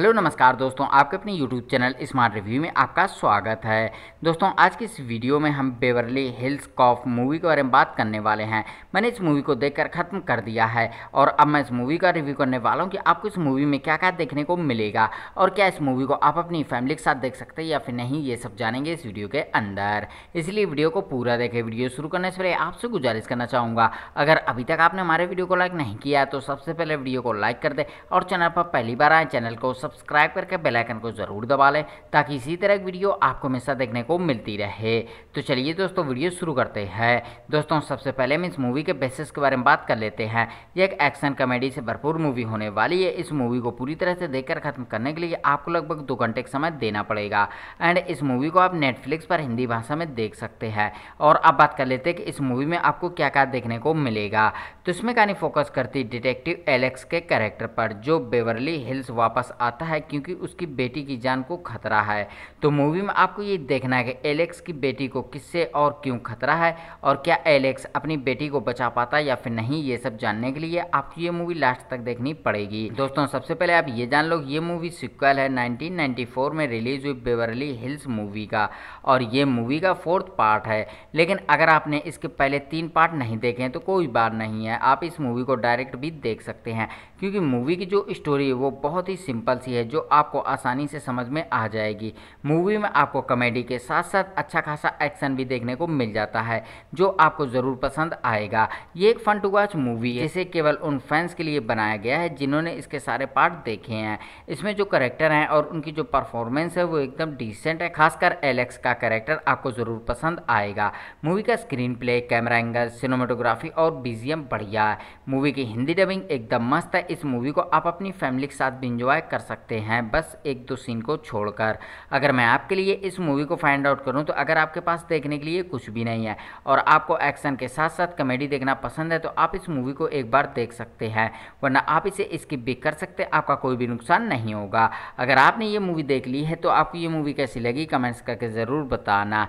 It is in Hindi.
हेलो नमस्कार दोस्तों आपके अपने यूट्यूब चैनल स्मार्ट रिव्यू में आपका स्वागत है दोस्तों आज की इस वीडियो में हम बेवरली हिल्स कॉफ मूवी के बारे में बात करने वाले हैं मैंने इस मूवी को देखकर ख़त्म कर दिया है और अब मैं इस मूवी का रिव्यू करने वाला हूँ कि आपको इस मूवी में क्या क्या देखने को मिलेगा और क्या इस मूवी को आप अपनी फैमिली के साथ देख सकते हैं या फिर नहीं ये सब जानेंगे इस वीडियो के अंदर इसलिए वीडियो को पूरा देखें वीडियो शुरू करने से पहले आपसे गुजारिश करना चाहूँगा अगर अभी तक आपने हमारे वीडियो को लाइक नहीं किया तो सबसे पहले वीडियो को लाइक कर दें और चैनल पर पहली बार आए चैनल को सब सब्सक्राइब करके आइकन को ज़रूर दबा लें ताकि इसी तरह की वीडियो आपको हमेशा देखने को मिलती रहे तो चलिए दोस्तों वीडियो शुरू करते हैं दोस्तों सबसे पहले हम इस मूवी के बेसिस के बारे में बात कर लेते हैं यह एक एक्शन कॉमेडी से भरपूर मूवी होने वाली है इस मूवी को पूरी तरह से देखकर खत्म करने के लिए आपको लगभग दो घंटे का समय देना पड़ेगा एंड इस मूवी को आप नेटफ्लिक्स पर हिंदी भाषा में देख सकते हैं और अब बात कर लेते हैं कि इस मूवी में आपको क्या क्या देखने को मिलेगा तो इसमें कहानी फोकस करती डिटेक्टिव एलेक्स के कैरेक्टर पर जो बेवरली हिल्स वापस आते सकता है क्योंकि उसकी बेटी की जान को खतरा है तो मूवी में आपको ये देखना है कि एलेक्स की बेटी को किससे और क्यों खतरा है और क्या एलेक्स अपनी बेटी को बचा पाता है या फिर नहीं ये सब जानने के लिए आपको ये मूवी लास्ट तक देखनी पड़ेगी दोस्तों सबसे पहले आप ये जान लो ये मूवी सिक्वल है नाइनटीन में रिलीज हुई बेवरली हिल्स मूवी का और ये मूवी का फोर्थ पार्ट है लेकिन अगर आपने इसके पहले तीन पार्ट नहीं देखे हैं तो कोई बात नहीं है आप इस मूवी को डायरेक्ट भी देख सकते हैं क्योंकि मूवी की जो स्टोरी है वो बहुत ही सिंपल सी ऐसी है जो आपको आसानी से समझ में आ जाएगी मूवी में आपको कॉमेडी के साथ साथ अच्छा खासा एक्शन भी देखने को मिल जाता है जो आपको ज़रूर पसंद आएगा ये एक फन टू वॉच मूवी है इसे केवल उन फैंस के लिए बनाया गया है जिन्होंने इसके सारे पार्ट देखे हैं इसमें जो करेक्टर हैं और उनकी जो परफॉर्मेंस है वो एकदम डिसेंट है खासकर एलेक्स का करेक्टर आपको ज़रूर पसंद आएगा मूवी का screenplay camera angle cinematography और बीजीएम बढ़िया है मूवी की हिंदी डबिंग एकदम मस्त है इस मूवी को आप अपनी फैमिली के साथ भी इंजॉय कर सकते सकते हैं बस एक दो सीन को छोड़कर अगर मैं आपके लिए इस मूवी को फाइंड आउट करूं तो अगर आपके पास देखने के लिए कुछ भी नहीं है और आपको एक्शन के साथ साथ कॉमेडी देखना पसंद है तो आप इस मूवी को एक बार देख सकते हैं वरना आप इसे स्किप भी कर सकते हैं आपका कोई भी नुकसान नहीं होगा अगर आपने ये मूवी देख ली है तो आपको ये मूवी कैसी लगी कमेंट्स करके ज़रूर बताना